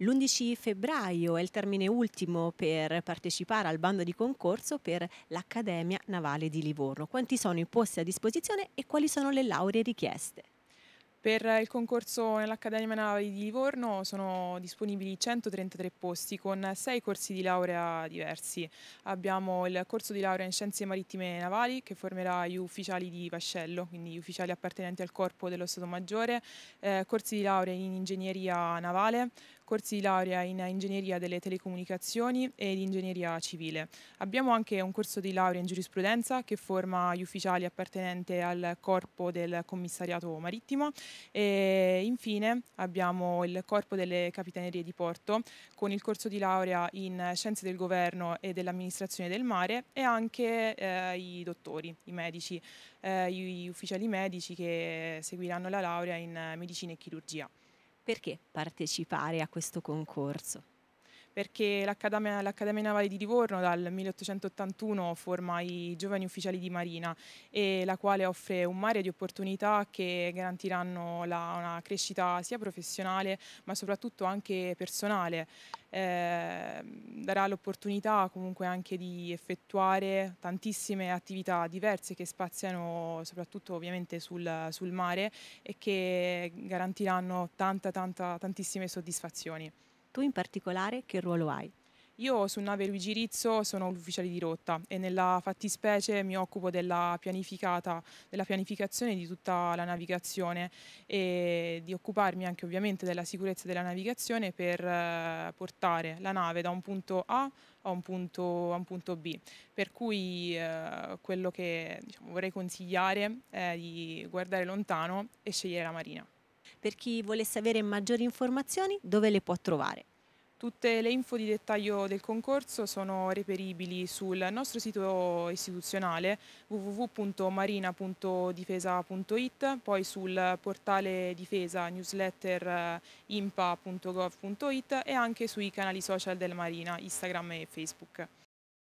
L'11 febbraio è il termine ultimo per partecipare al bando di concorso per l'Accademia Navale di Livorno. Quanti sono i posti a disposizione e quali sono le lauree richieste? Per il concorso nell'Accademia Navale di Livorno sono disponibili 133 posti con 6 corsi di laurea diversi. Abbiamo il corso di laurea in Scienze Marittime e Navali che formerà gli ufficiali di Vascello, quindi gli ufficiali appartenenti al corpo dello Stato Maggiore, eh, corsi di laurea in Ingegneria Navale, corsi di laurea in ingegneria delle telecomunicazioni ed ingegneria civile. Abbiamo anche un corso di laurea in giurisprudenza che forma gli ufficiali appartenenti al corpo del commissariato marittimo e infine abbiamo il corpo delle capitanerie di porto con il corso di laurea in scienze del governo e dell'amministrazione del mare e anche eh, i dottori, i medici, eh, gli ufficiali medici che seguiranno la laurea in medicina e chirurgia perché partecipare a questo concorso? perché l'Accademia, l'Accademia Navale di Livorno dal 1881 forma i giovani ufficiali di Marina, e la quale offre un mare di opportunità che garantiranno la, una crescita sia professionale ma soprattutto anche personale. Eh, darà l'opportunità comunque anche di effettuare tantissime attività diverse che spaziano soprattutto ovviamente sul, sul mare e che garantiranno tanta, tanta, tantissime soddisfazioni. Tu in particolare che ruolo hai? Io su nave Luigi Rizzo sono l'ufficiale di rotta e nella fattispecie mi occupo della, della pianificazione di tutta la navigazione e di occuparmi anche ovviamente della sicurezza della navigazione per eh, portare la nave da un punto A a un punto, a un punto B. Per cui eh, quello che diciamo, vorrei consigliare è di guardare lontano e scegliere la marina. Per chi volesse avere maggiori informazioni, dove le può trovare? Tutte le info di dettaglio del concorso sono reperibili sul nostro sito istituzionale www.marina.difesa.it, poi sul portale difesa newsletter eh, impa.gov.it e anche sui canali social della Marina, Instagram e Facebook.